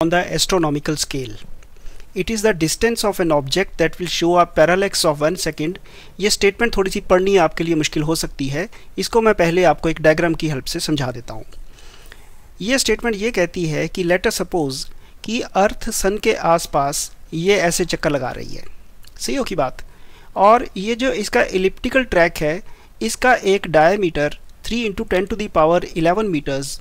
on the astronomical scale. It is the distance of an object that will show a parallax of one second. ये statement थोड़ी सी पढ़नी आपके लिए मुश्किल हो सकती है इसको मैं पहले आपको एक डायग्राम की हेल्प से समझा देता हूँ यह स्टेटमेंट ये कहती है कि लेटर सपोज कि अर्थ सन के आसपास ये ऐसे चक्कर लगा रही है सही हो की बात और ये जो इसका इलिप्टिकल ट्रैक है इसका एक diameter 3 into ten to the power 11 metres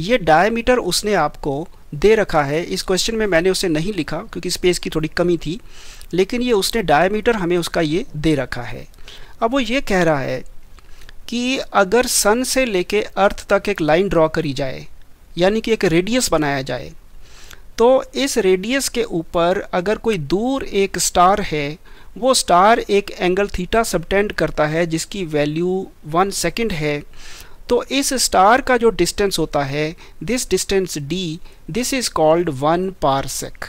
ये डायमीटर उसने आपको दे रखा है इस क्वेश्चन में मैंने उसे नहीं लिखा क्योंकि स्पेस की थोड़ी कमी थी लेकिन ये उसने डायमीटर हमें उसका ये दे रखा है अब वो ये कह रहा है कि अगर सन से लेके अर्थ तक एक लाइन ड्रॉ करी जाए यानी कि एक रेडियस बनाया जाए तो इस रेडियस के ऊपर अगर कोई दूर एक स्टार है वो स्टार एक एंगल थीटा सबटेंड करता है जिसकी वैल्यू वन सेकेंड है तो इस स्टार का जो डिस्टेंस होता है this distance D this is called one parsec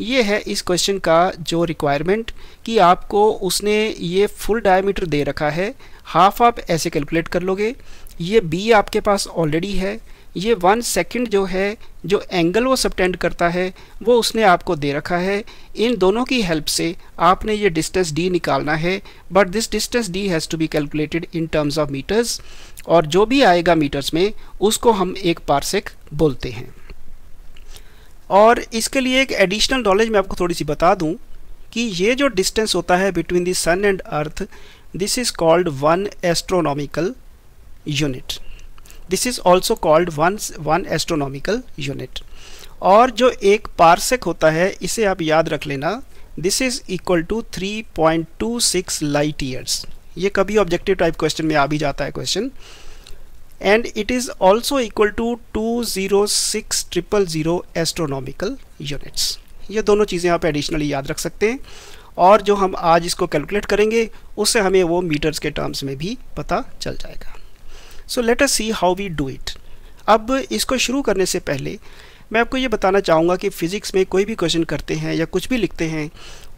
ये है इस क्वेश्चन का जो रिक्वायरमेंट कि आपको उसने ये फुल डायमीटर दे रखा है हाफ आप ऐसे कैलकुलेट कर लोगे ये बी आपके पास ऑलरेडी है ये वन सेकंड जो है जो एंगल वो सब्टेंड करता है वो उसने आपको दे रखा है इन दोनों की हेल्प से आपने ये डिस्टेंस डी निकालना है but this distance D has to be calculated in terms of metres और जो भी आएगा मीटर्स में उसको हम एक पार्सिक बोलते हैं और इसके लिए एक एडिशनल नॉलेज मैं आपको थोड़ी सी बता दूँ कि ये जो डिस्टेंस होता है between the sun and earth this is called one astronomical unit this is also called one one astronomical unit और जो एक पार्सेक होता है इसे आप याद रख लेना this is equal to 3.26 light years ये कभी ऑब्जेक्टिव टाइप क्वेश्चन में आ भी जाता है question and it is also equal to two zero six triple zero astronomical units ये दोनों चीज़ें आप एडिशनली याद रख सकते हैं और जो हम आज इसको कैलकुलेट करेंगे उससे हमें वो मीटर्स के टर्म्स में भी पता चल जाएगा so let us see how we do it अब इसको शुरू करने से पहले मैं आपको ये बताना चाहूँगा कि फ़िज़िक्स में कोई भी क्वेश्चन करते हैं या कुछ भी लिखते हैं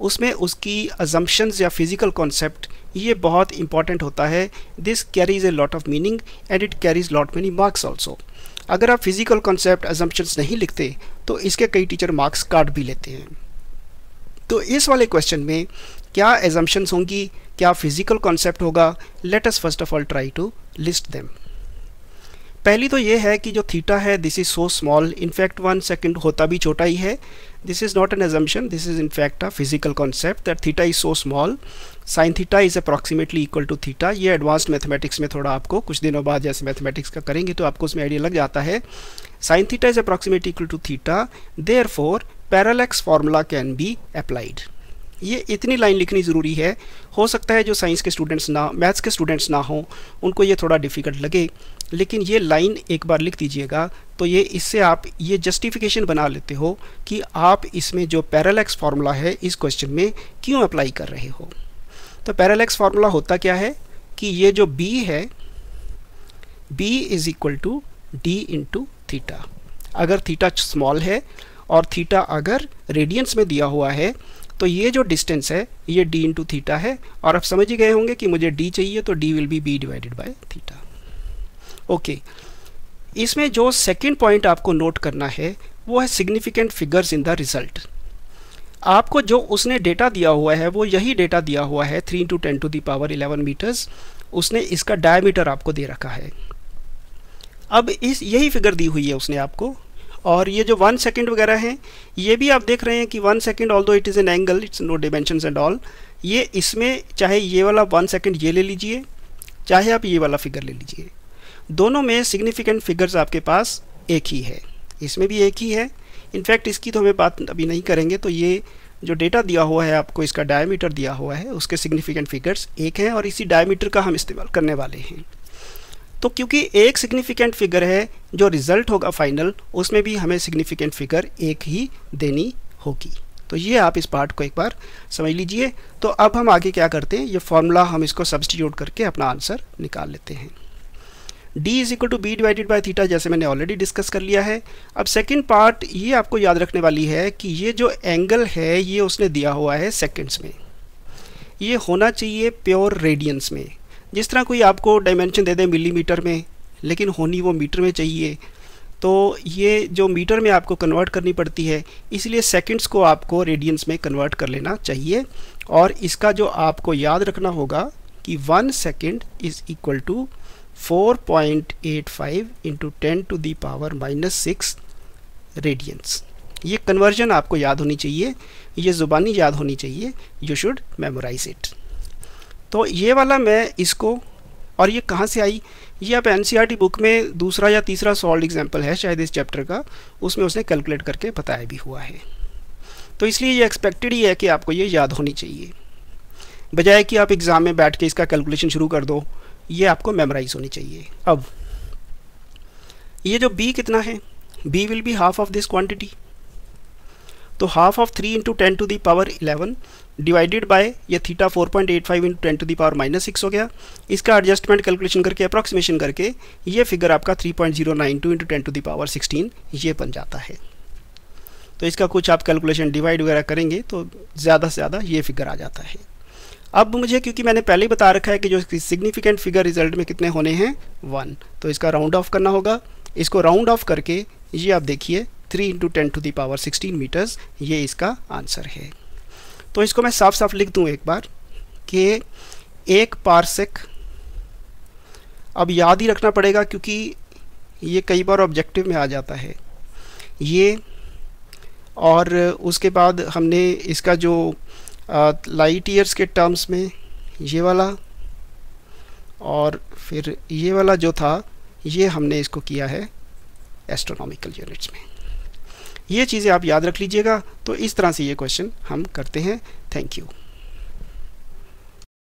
उसमें उसकी अजम्पन्स या फिज़िकल कॉन्सेप्ट ये बहुत इंपॉर्टेंट होता है this carries a lot of meaning and it carries lot many marks also अगर आप फिज़िकल कॉन्सेप्ट अजम्पन्स नहीं लिखते तो इसके कई टीचर मार्क्स काट भी लेते हैं तो इस वाले क्वेश्चन में क्या एजम्पन्स होंगी क्या फिज़िकल कॉन्सेप्ट होगा let us first of all try to list them पहली तो ये है कि जो थीटा है this is so small in fact one second होता भी छोटा ही है this is not an assumption this is in fact a physical concept that theta is so small sine theta is approximately equal to theta ये advanced mathematics में थोड़ा आपको कुछ दिनों बाद जैसे मैथमेटिक्स का करेंगे तो आपको उसमें आइडिया लग जाता है sine theta is approximately equal to theta therefore parallax formula can be applied ये इतनी लाइन लिखनी ज़रूरी है हो सकता है जो साइंस के स्टूडेंट्स ना मैथ्स के स्टूडेंट्स ना हों उनको ये थोड़ा डिफ़िकल्ट लगे लेकिन ये लाइन एक बार लिख दीजिएगा तो ये इससे आप ये जस्टिफिकेशन बना लेते हो कि आप इसमें जो पैरालेक्स फार्मूला है इस क्वेश्चन में क्यों अप्लाई कर रहे हो तो पैरालैक्स फार्मूला होता क्या है कि ये जो बी है B is equal to D into theta अगर थीटा स्मॉल है और थीटा अगर रेडियंस में दिया हुआ है तो ये जो डिस्टेंस है ये डी इंटू थीटा है और आप समझ ही गए होंगे कि मुझे डी चाहिए तो D will be B divided by theta okay इसमें जो सेकेंड पॉइंट आपको नोट करना है वो है significant figures in the result आपको जो उसने डेटा दिया हुआ है वो यही डेटा दिया हुआ है three into ten to the power eleven metres उसने इसका डायमीटर आपको दे रखा है अब इस यही फिगर दी हुई है उसने आपको और ये जो वन सेकेंड वगैरह है ये भी आप देख रहे हैं कि one second although it is an angle it's no dimension and all ये इसमें चाहे ये वाला वन सेकेंड ये ले लीजिए चाहे आप ये वाला फिगर ले लीजिए दोनों में सिग्निफिकेंट फिगर्स आपके पास एक ही है इसमें भी एक ही है इनफैक्ट इसकी तो हमें बात अभी नहीं करेंगे तो ये जो डेटा दिया हुआ है आपको इसका डायमीटर दिया हुआ है उसके सिग्निफिकेंट फिगर्स एक हैं और इसी डायमीटर का हम इस्तेमाल करने वाले हैं तो क्योंकि एक सिग्निफिकेंट फिगर है जो रिजल्ट होगा फाइनल उसमें भी हमें सिग्निफिकेंट फिगर एक ही देनी होगी तो ये आप इस पार्ट को एक बार समझ लीजिए तो अब हम आगे क्या करते हैं ये फॉर्मूला हम इसको सब्सटीट्यूट करके अपना आंसर निकाल लेते हैं d is equal to B divided by theta जैसे मैंने ऑलरेडी डिस्कस कर लिया है अब सेकेंड पार्ट ये आपको याद रखने वाली है कि ये जो एंगल है ये उसने दिया हुआ है सेकेंड्स में ये होना चाहिए प्योर रेडियंस में जिस तरह कोई आपको डायमेंशन दे दे मिलीमीटर में लेकिन होनी वो मीटर में चाहिए तो ये जो मीटर में आपको कन्वर्ट करनी पड़ती है इसलिए सेकंड्स को आपको रेडियंस में कन्वर्ट कर लेना चाहिए और इसका जो आपको याद रखना होगा कि one second is equal to 4.85 point eight five into ten to the power minus six radians ये कन्वर्जन आपको याद होनी चाहिए ये ज़ुबानी याद होनी चाहिए यू शुड मेमोराइज इट तो ये वाला मैं इसको और ये कहाँ से आई ये आप एन बुक e में दूसरा या तीसरा सॉल्ड एग्जाम्पल है शायद इस चैप्टर का उसमें उसने कैलकुलेट करके बताया भी हुआ है तो इसलिए ये एक्सपेक्टेड ही है कि आपको ये याद होनी चाहिए बजाय कि आप एग्ज़ाम में बैठ के इसका कैलकुलेशन शुरू कर दो ये आपको मेमोराइज होनी चाहिए अब ये जो बी कितना है B will be half of this quantity तो half of three into ten to the power eleven divided by ये theta four point eight five into ten to the power minus six हो गया इसका एडजस्टमेंट कैलकुलेशन करके approximation करके ये figure आपका three point zero nine two into ten to the power sixteen ये बन जाता है तो इसका कुछ आप कैलकुलेशन डिवाइड वगैरह करेंगे तो ज़्यादा से ज़्यादा ये फिगर आ जाता है अब मुझे क्योंकि मैंने पहले ही बता रखा है कि जो सिग्निफिकेंट फिगर रिजल्ट में कितने होने हैं वन तो इसका राउंड ऑफ करना होगा इसको राउंड ऑफ करके ये आप देखिए three into ten to the power sixteen metres ये इसका आंसर है तो इसको मैं साफ साफ लिख दूँ एक बार कि एक पारसेक अब याद ही रखना पड़ेगा क्योंकि ये कई बार ऑब्जेक्टिव में आ जाता है ये और उसके बाद हमने इसका जो लाइट ईयर्स के टर्म्स में ये वाला और फिर ये वाला जो था ये हमने इसको किया है एस्ट्रोनॉमिकल यूनिट्स में ये चीज़ें आप याद रख लीजिएगा तो इस तरह से ये क्वेश्चन हम करते हैं थैंक यू